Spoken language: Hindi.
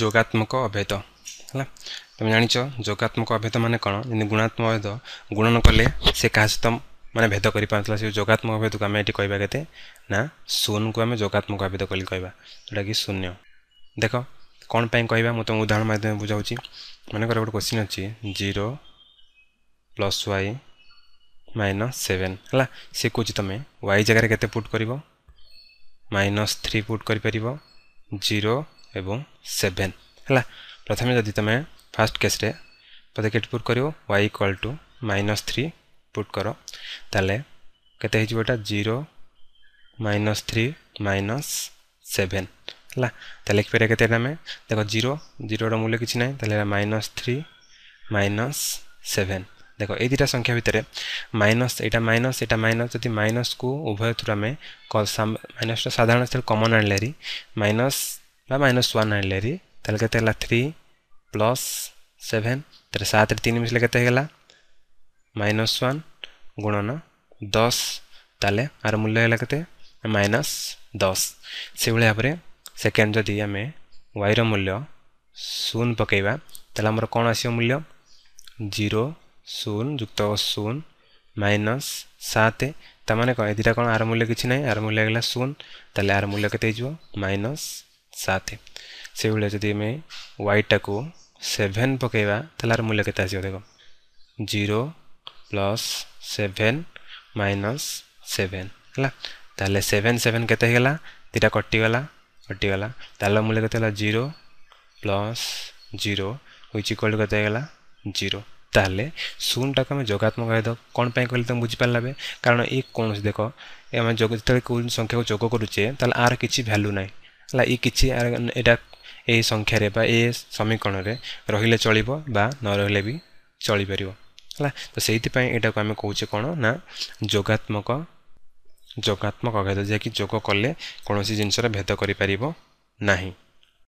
ଯୋଗାତ୍ମକ ଅଭେଦ ହେଲା ତୁମେ ଜାଣିଛ ଯୋଗାତ୍ମକ ଅଭେଦ ମାନେ କ'ଣ ଯେମିତି ଗୁଣାତ୍ମକ ଅଭେଦ ଗୁଣନ କଲେ ସେ କାହା ସହିତ ମାନେ ଭେଦ କରିପାରୁନଥିଲା ସେ ଯୋଗାତ୍ମକ ଅଭେଦକୁ ଆମେ ଏଠି କହିବା କେତେ ନା ଶୂନକୁ ଆମେ ଯୋଗାତ୍ମକ ଅଭେଦ ବୋଲି କହିବା ଯେଉଁଟାକି ଶୂନ୍ୟ ଦେଖ କ'ଣ ପାଇଁ କହିବା ମୁଁ ତୁମକୁ ଉଦାହରଣ ମାଧ୍ୟମରେ ବୁଝାଉଛି ମନେକର ଗୋଟେ କ୍ୱେଶ୍ଚିନ୍ ଅଛି zero plus y minus seven ହେଲା ସେ କହୁଛି ତୁମେ ୱାଇ ଜାଗାରେ କେତେ ପୁଟ୍ କରିବ ମାଇନସ୍ ଥ୍ରୀ ପୁଟ୍ କରିପାରିବ ଜିରୋ এবং ସେଭେନ୍ ହେଲା ପ୍ରଥମେ ଯଦି ତୁମେ ଫାର୍ଷ୍ଟ କେସ୍ରେ ପଦକେଟ୍ ପୁଟ୍ କରିବ y equal to minus three put କର ତାହେଲେ କେତେ ହେଇଯିବ ଏଇଟା zero minus three minus seven ହେଲା ତାହେଲେ ଲେଖିପାରିବା କେତେ ଏଇଟା ଆମେ ଦେଖ ଜିରୋ ଜିରୋର ମୂଲ୍ୟ କିଛି ନାହିଁ ତାହେଲେ ଏଇଟା ମାଇନସ୍ ଥ୍ରୀ ମାଇନସ୍ ସେଭେନ୍ দেখ এই দুইটা সংখ্যা ভিতরে মাইনস এটা মাইনস এটা মাইনস যদি মাইনস কু উভয় থ্রু আমি মাইনসটা সাধারণ কমন আনলে মাইনস बा माइनस वन आनले री के थ्री प्लस सेभेन तर सात तीन मिसले के माइनस वन गुणन दस ताले आर मूल्य है कैसे माइनस दस से भाई भाव में सेकेंड जदि आम वाइर मूल्य शून पकईवा तेल आमर कौन आस मूल्य जीरो शून युक्त शून माइनस सात ताने कौन कौन आर मूल्य किसी ना आर मूल्य है शून तेल आर मूल्य के माइनस ସାତ ସେଇଭଳିଆ ଯଦି ଆମେ ୱାଇଟାକୁ ସେଭେନ୍ ପକାଇବା ତାହେଲେ ଆର ମୂଲ୍ୟ କେତେ ଆସିବ ଦେଖ zero plus seven minus seven ହେଲା ତାହେଲେ ସେଭେନ୍ ସେଭେନ୍ କେତେ ହେଇଗଲା ଦୁଇଟା କଟିଗଲା କଟିଗଲା ତାହେଲେ ମୂଲ୍ୟ କେତେ ହେଲା zero plus zero which equal to কত হয়ে গেল জিরো তাহলে শূন্যটাকে আমি যোগাত্মক হয়ে দেব কোণ পাই কলে তুমি বুঝিপারে কারণ এই কোণ দেখ আমি যেতবে কোণ সংখ্যাকে যোগ করুছে তাহলে আর কিছু ভ্যালু নাই ହେଲା ଏଇ କିଛି ଏଇଟା ଏଇ ସଂଖ୍ୟାରେ ବା ଏ ସମୀକରଣରେ ରହିଲେ ଚଳିବ ବା ନ ରହିଲେ ବି ଚଳିପାରିବ ହେଲା ତ ସେଇଥିପାଇଁ ଏଇଟାକୁ ଆମେ କହୁଛେ କ'ଣ ନା ଯୋଗାତ୍ମକ ଯୋଗାତ୍ମକ ଅଗ୍ରତା ଯାହାକି ଯୋଗ କଲେ କୌଣସି ଜିନିଷର ଭେଦ କରିପାରିବ ନାହିଁ